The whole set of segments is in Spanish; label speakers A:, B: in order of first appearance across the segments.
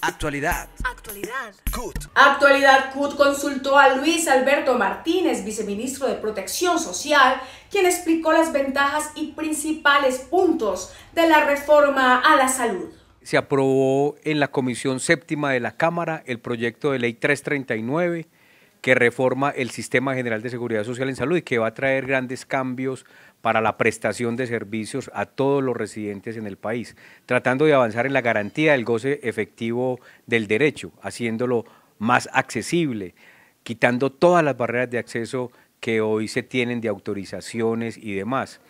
A: Actualidad. Actualidad.
B: CUT. Actualidad CUT consultó a Luis Alberto Martínez, viceministro de Protección Social, quien explicó las ventajas y principales puntos de la reforma a la salud.
A: Se aprobó en la Comisión Séptima de la Cámara el proyecto de Ley 339 que reforma el Sistema General de Seguridad Social en Salud y que va a traer grandes cambios para la prestación de servicios a todos los residentes en el país, tratando de avanzar en la garantía del goce efectivo del derecho, haciéndolo más accesible, quitando todas las barreras de acceso que hoy se tienen de autorizaciones y demás.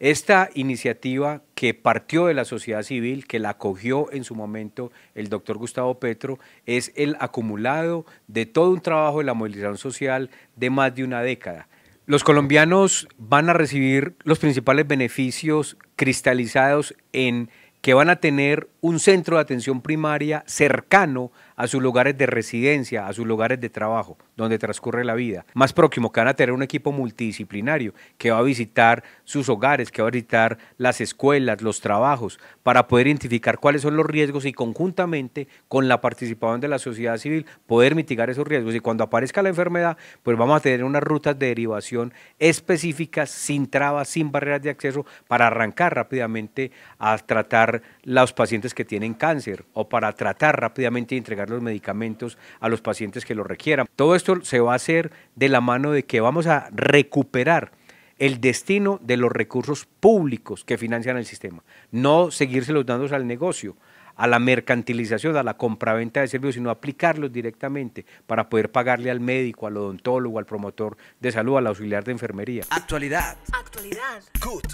A: Esta iniciativa que partió de la sociedad civil, que la acogió en su momento el doctor Gustavo Petro, es el acumulado de todo un trabajo de la movilización social de más de una década. Los colombianos van a recibir los principales beneficios cristalizados en que van a tener un centro de atención primaria cercano a sus lugares de residencia, a sus lugares de trabajo donde transcurre la vida. Más próximo que van a tener un equipo multidisciplinario que va a visitar sus hogares, que va a visitar las escuelas, los trabajos, para poder identificar cuáles son los riesgos y conjuntamente con la participación de la sociedad civil poder mitigar esos riesgos. Y cuando aparezca la enfermedad, pues vamos a tener unas rutas de derivación específicas, sin trabas, sin barreras de acceso, para arrancar rápidamente a tratar los pacientes que tienen cáncer o para tratar rápidamente y entregar los medicamentos a los pacientes que lo requieran. Todo esto esto se va a hacer de la mano de que vamos a recuperar el destino de los recursos públicos que financian el sistema, no seguirse los dando al negocio, a la mercantilización, a la compraventa de servicios, sino aplicarlos directamente para poder pagarle al médico, al odontólogo, al promotor de salud, al auxiliar de enfermería. Actualidad.
B: Actualidad.